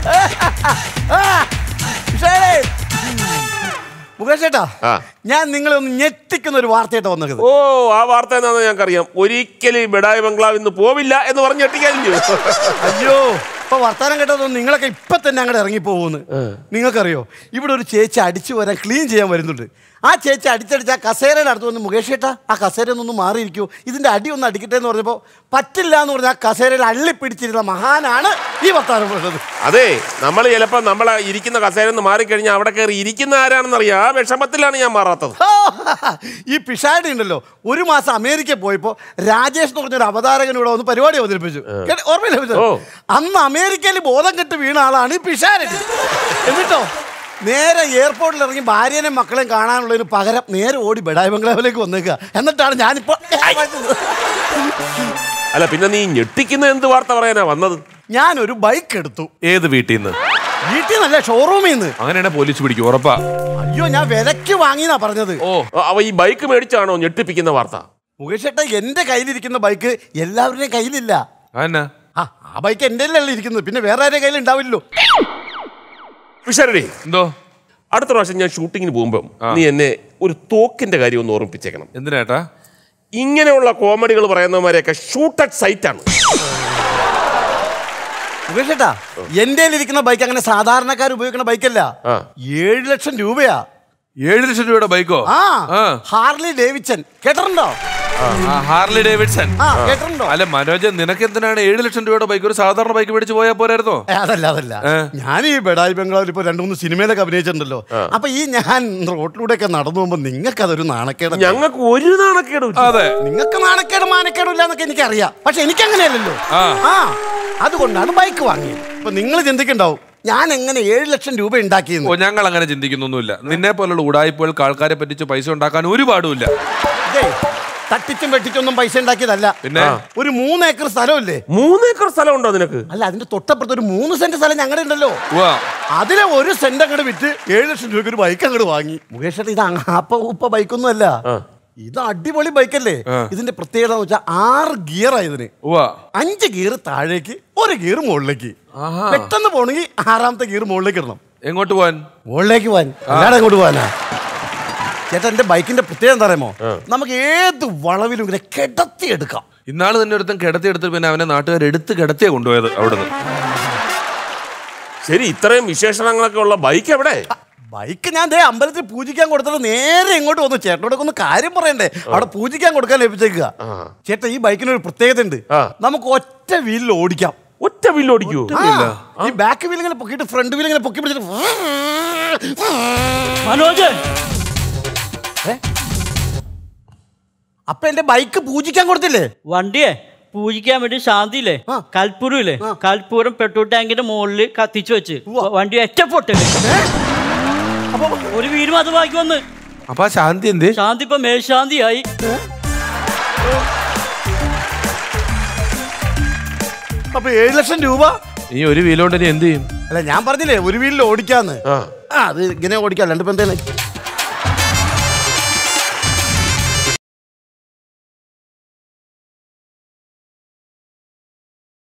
ചേട്ടാ ഞാൻ നിങ്ങളെ ഒന്ന് ഞെട്ടിക്കുന്ന ഒരു വാർത്തയായിട്ട് വന്നത് ഓ ആ വാർത്ത എന്താണെന്ന് ഞങ്ങൾക്കറിയാം ഒരിക്കലും ബെഡായി ബംഗ്ലാവ് ഇന്ന് പോവില്ല എന്ന് പറഞ്ഞ് ഞെട്ടിക്കാനില്ലേ അയ്യോ ഇപ്പൊ വർത്തമാനം കേട്ടതൊന്നും നിങ്ങളൊക്കെ ഇപ്പൊ തന്നെ അങ്ങോട്ട് ഇറങ്ങിപ്പോകുന്നു നിങ്ങൾക്കറിയോ ഇവിടെ ഒരു ചേച്ചി അടിച്ചു വരാൻ ക്ലീൻ ചെയ്യാൻ വരുന്നുണ്ട് ആ ചേച്ചി അടിച്ചടിച്ച് ആ കസേരയുടെ അടുത്ത് വന്ന് മുകേഷ് ചേട്ടാ ആ കസേരയൊന്നും നിന്നൊന്ന് മാറിയിരിക്കുമോ ഇതിന്റെ അടി ഒന്ന് അടിക്കട്ടെ എന്ന് പറഞ്ഞപ്പോൾ പറ്റില്ല എന്ന് പറഞ്ഞാൽ കസേരയിൽ അള്ളിപ്പിടിച്ചിരുന്ന മഹാനാണ് ഈ വർത്താനം പറഞ്ഞത് അതെ നമ്മൾ ചിലപ്പോൾ നമ്മൾ ഇരിക്കുന്ന കസേര നിന്ന് മാറിക്കഴിഞ്ഞാൽ അവിടെ കയറി ഇരിക്കുന്ന അറിയാം ആ വിഷമത്തിലാണ് ഞാൻ മാറാത്തത് ഈ പിഷാടി ഉണ്ടല്ലോ ഒരു മാസം അമേരിക്ക പോയപ്പോൾ രാജേഷ് എന്ന് പറഞ്ഞൊരു അവതാരകൻ ഒന്ന് പരിപാടി അവതരിപ്പിച്ചു ഓർമ്മയില്ല അന്ന് അമേരിക്കയിൽ ബോധം കെട്ട് വീണ ആളാണ് ഈ പിഷാരൻ എന്നിട്ടോ നേരെ എയർപോർട്ടിൽ ഇറങ്ങി ഭാര്യനെയും മക്കളെയും കാണാനുള്ളതിന് പകരം നേരെ ഓടി ബഡായി ബംഗ്ലാവിലേക്ക് വന്നേക്കുക എന്നിട്ടാണ് ഞാനിപ്പോൾ അല്ല പിന്നെ നീ ഞെട്ടിക്കുന്ന എന്ത് വാർത്ത പറയാനാ വന്നത് ഞാനൊരു ബൈക്ക് എടുത്തു ഏത് വീട്ടിൽ നിന്ന് വീട്ടിൽ നിന്നല്ല ഷോറൂമിൽ നിന്ന് അങ്ങനെയാണ് പോലീസ് പിടിക്കും ഉറപ്പാ അയ്യോ ഞാൻ വിലക്ക് വാങ്ങിന്നാ പറഞ്ഞത് ഓ അവ ഈ ബൈക്ക് മേടിച്ചാണോ ഞെട്ടിപ്പിക്കുന്ന വാർത്ത മുകേഷേട്ട എന്റെ കയ്യിലിരിക്കുന്ന ബൈക്ക് എല്ലാവരുടെയും കയ്യിലില്ല ആ ബൈക്ക് എന്റെ അല്ലേ ഇരിക്കുന്നത് പിന്നെ വേറെ ആരുടെ കയ്യിൽ ഉണ്ടാവില്ലല്ലോ എന്തോ അടുത്ത പ്രാവശ്യം ഞാൻ ഷൂട്ടിങ്ങിന് പോകുമ്പോ നീ എന്നെ ഒരു തോക്കിന്റെ കാര്യം ഒന്ന് ഓർമ്മിപ്പിച്ചേക്കണം എന്തിനാട്ടാ ഇങ്ങനെയുള്ള കോമഡികൾ പറയുന്നവരെയൊക്കെ ഷൂട്ട് അറ്റ് സൈറ്റാണ് ഉപേക്ഷേട്ടാ എന്റെ ഇരിക്കുന്ന ബൈക്ക് അങ്ങനെ സാധാരണക്കാർ ഉപയോഗിക്കുന്ന ബൈക്കല്ല ഏഴ് ലക്ഷം രൂപയാ ഏഴ് ലക്ഷം രൂപയുടെ ബൈക്കോ ഹാർലി ഡേവിഡ്സൺ കേട്ടിട്ടുണ്ടോ ഹാർലി ഡേവിഡ്സൺ അല്ല മനോജ് നിനക്ക് എന്തിനാണ് ഏഴ് ലക്ഷം രൂപയുടെ ബൈക്ക് ഒരു സാധാരണ ബൈക്ക് മേടിച്ച് പോയാൽ പോരായിരുന്നോ അതല്ല അതല്ല ഞാൻ ഈ ബെഡായി ബംഗാളിൽ ഇപ്പൊ രണ്ടു മൂന്ന് സിനിമയിലൊക്കെ അഭിനയിച്ചിട്ടുണ്ടല്ലോ അപ്പൊ ഈ ഞാൻ റോട്ടിലൂടെ ഒക്കെ നടന്നു പോകുമ്പോ നിങ്ങൾക്ക് അതൊരു നാണക്കേട് ഞങ്ങൾക്ക് ഒരു നാണക്കേടും അതെ നിങ്ങൾക്ക് നാണക്കേട് മാനക്കേടും എനിക്ക് എനിക്കറിയാം പക്ഷെ എനിക്ക് അങ്ങനെയല്ലല്ലോ ആ അതുകൊണ്ടാണ് ബൈക്ക് വാങ്ങിയത് അപ്പൊ നിങ്ങൾ ചിന്തിക്കണ്ടാവും ഞാൻ എങ്ങനെ ഏഴ് ലക്ഷം രൂപ ഉണ്ടാക്കി ഓ ഞങ്ങൾ അങ്ങനെ ചിന്തിക്കുന്നൊന്നുമില്ല നിന്നെ പോലുള്ള ഉടായ്പകൾ ആൾക്കാരെ പറ്റിച്ച് പൈസ ഉണ്ടാക്കാൻ ഒരു പാടുമില്ല തട്ടിച്ചും വെട്ടിച്ചൊന്നും പൈസ ഉണ്ടാക്കിയതല്ല പിന്നെ ഒരു മൂന്നേക്കർ ഏക്കർ മൂന്നേക്കർ മൂന്ന് ഏക്കർ സ്ഥലം ഉണ്ടോ നിനക്ക് അല്ല അതിന്റെ തൊട്ടപ്പുറത്ത് ഒരു മൂന്ന് സെന്റ് സ്ഥലം ഞങ്ങളുടെ ഉണ്ടല്ലോ അതിലെ ഒരു സെന്റ് അങ്ങട് വിറ്റ് ഏഴ് ലക്ഷം രൂപയ്ക്ക് ഒരു ബൈക്ക് അങ്ങട് വാങ്ങി മുകേഷ് ഇത് അപ്പ ഉപ്പ ബൈക്കൊന്നും അല്ല ഇത് അടിപൊളി ബൈക്കല്ലേ ഇതിന്റെ പ്രത്യേകത എന്ന് വെച്ചാൽ ആറ് ഗിയർ ആയതിന് അഞ്ച് ഗിയർ താഴേക്ക് ഒരു ഗിയർ മുകളിലേക്ക് പെട്ടെന്ന് പോണെങ്കിൽ ആറാമത്തെ ഗിയർ മുകളിലേക്ക് ഇടണം എങ്ങോട്ട് പോവാൻ മുകളിലേക്ക് പോവാൻ എങ്ങോട്ട് പോവാനാ ചേട്ടാ എന്റെ ബൈക്കിന്റെ പ്രത്യേകം എന്താ പറയുമോ നമുക്ക് ഏത് വളവിലും ഇങ്ങനെ എടുക്കാം ഇന്നാള് തന്നെ ഒരുത്തൻ എടുത്തിട്ട് പിന്നെ അവനെ നാട്ടുകാർ എടുത്ത് കിടത്തിയെ കൊണ്ടുപോയത് അവിടുന്ന് ശരി ഇത്രയും വിശേഷണങ്ങളൊക്കെ ഉള്ള ബൈക്ക് എവിടെ ബൈക്ക് ഞാൻ ദേ അമ്പലത്തിൽ പൂജിക്കാൻ കൊടുത്തിട്ട് നേരെ ഇങ്ങോട്ട് വന്നു ചേട്ടനോടൊക്കെ ഒന്ന് കാര്യം പറയണ്ടേ അവിടെ പൂജിക്കാൻ കൊടുക്കാൻ ലഭിച്ചേക്കുക ചേട്ടാ ഈ ബൈക്കിന് ഒരു പ്രത്യേകത ഉണ്ട് നമുക്ക് ഒറ്റ വീലിൽ ഓടിക്കാം ഒറ്റ വീലിൽ ഓടിക്കൂ ഈ ബാക്ക് വീലിങ്ങനെ ഇങ്ങനെ പൊക്കിയിട്ട് ഫ്രണ്ട് വീലിങ്ങനെ പൊക്കി പിടിച്ചിട്ട് മനോജ് അപ്പൊ എന്റെ ബൈക്ക് പൂജിക്കാൻ കൊടുത്തില്ലേ വണ്ടിയെ പൂജിക്കാൻ വേണ്ടി ശാന്തിയില്ലേ ഇല്ലേ കൽപ്പൂരം പെട്രോൾ ടാങ്കിന്റെ മുകളിൽ കത്തിച്ചു വെച്ച് വണ്ടി ഒറ്റപ്പൊട്ടില്ലേ അപ്പൊ ഒരു വീട് അത് ബാക്കി വന്ന് അപ്പൊ ശാന്തി എന്ത് ശാന്തി ഇപ്പൊ മേശാന്തിയായി അപ്പൊ ഏഴ് ലക്ഷം രൂപ ഈ ഒരു വീലോണ്ട് എന്ത് ചെയ്യും അല്ല ഞാൻ പറഞ്ഞില്ലേ ഒരു വീലിൽ ഓടിക്കാന്ന് അത് ഇങ്ങനെ ഓടിക്കാം രണ്ടു